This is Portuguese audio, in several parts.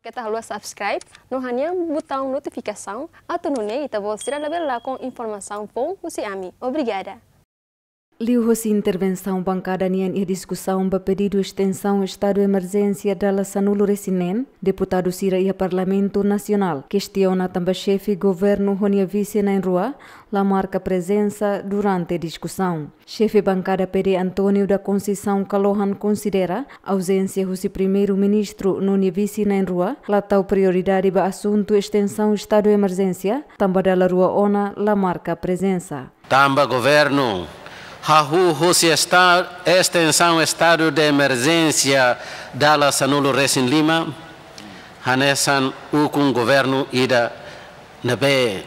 Kita tá harus subscribe no hanya botão notificação, ato no neita tá você receberá com informação bom usi ami. Obrigada liu Rossi intervenção bancada nian e discussão para pedido extensão estado de emergência da Lasanulo Resinen, deputado Sira e Parlamento Nacional. Questiona também chefe governo Ronia vice na Rua, la marca presença durante discussão. Chefe bancada PD Antônio da Conceição Calohan considera ausência Rossi primeiro-ministro Nunia vice na Rua, la tal prioridade para assunto extensão estado de emergência, também da Rua Ona, la marca presença. Tamba governo Rahu Rossi está extensão estado de emergência dala Sanulo Resin Lima, Hanesan Ukun governo ida Nabe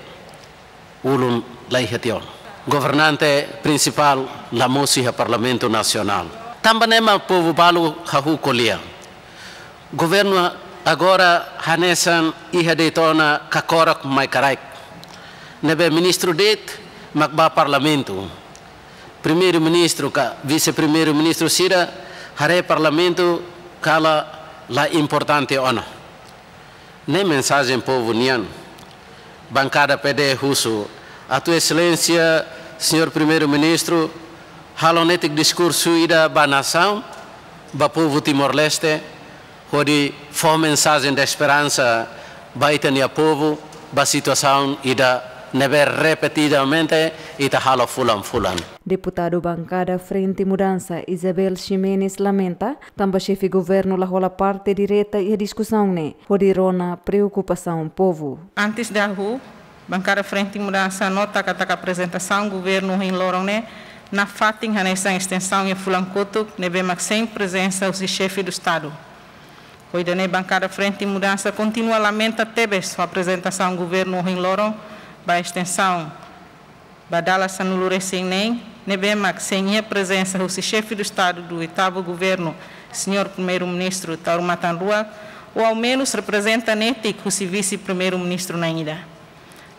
Ulum Laihetion. Governante principal da Música Parlamento Nacional. Tambanema povo balo Rahu Colia. Governo agora Hanesan Iha Deitona Kakorak Maikaraik. Nebe ministro det Magba Parlamento primeiro-ministro, vice-primeiro-ministro Sira, haré parlamento cala la importante ona. Nem mensagem povo nian. Bancada PD russo, a tua excelência, senhor primeiro-ministro, halonetic discurso ida ba nação, ba povo Timor-Leste, hori fom mensagem de esperança ba itania povo, ba situação ida never repetidamente itahalo fulan fulan. Deputado bancada Frente Mudança Isabel Ximenes lamenta também chefe governo la rola parte direta e a discussão ne, rodirona preocupação povo. Antes da rua, bancada Frente Mudança nota que a apresentação governo em Lorone na fatin nessa extensão e fulan kutuk nebemak sem presença os chefe do Estado. Hoje, a bancada Frente Mudança continua a lamentar tebe a apresentação governo em Lorone ba extensão, badala sanulure nem nebemak sem a presença do chefe do Estado do oitavo governo, senhor primeiro-ministro Taurumatan Rua, ou ao menos representa nete o vice-primeiro-ministro na ida.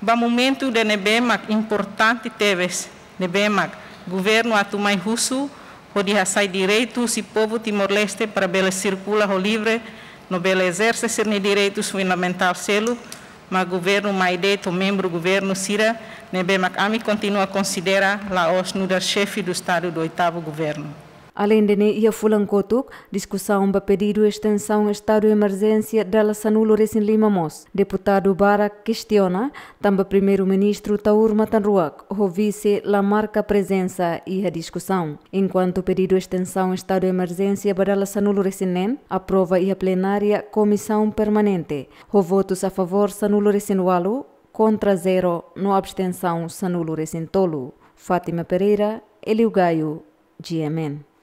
Ba momento de nebemak importante teves, nebemak governo atumai russo, onde assai direitos e povo Timor-Leste para bela circula o livre, no bela exerce seus direitos fundamentais selo, mas o governo Maideto, membro do governo Cira Nebemakami, continua a considerar Laos no chefe do Estado do oitavo governo. Além de ne ia fulan discussão ba pedido extensão estado de emergência da Lasanulo Recin Lima Mos. Deputado Bara questiona, também primeiro-ministro Taur Matanruak, o vice la marca presença e a discussão. Enquanto pedido extensão estado de emergência ba da Lasanulo Recinen, aprova e a plenária comissão permanente. O votos a favor Sanulo Recinwalo, contra zero, no abstenção Sanulo Recintolo. Fátima Pereira, Elio Gaio, GMN.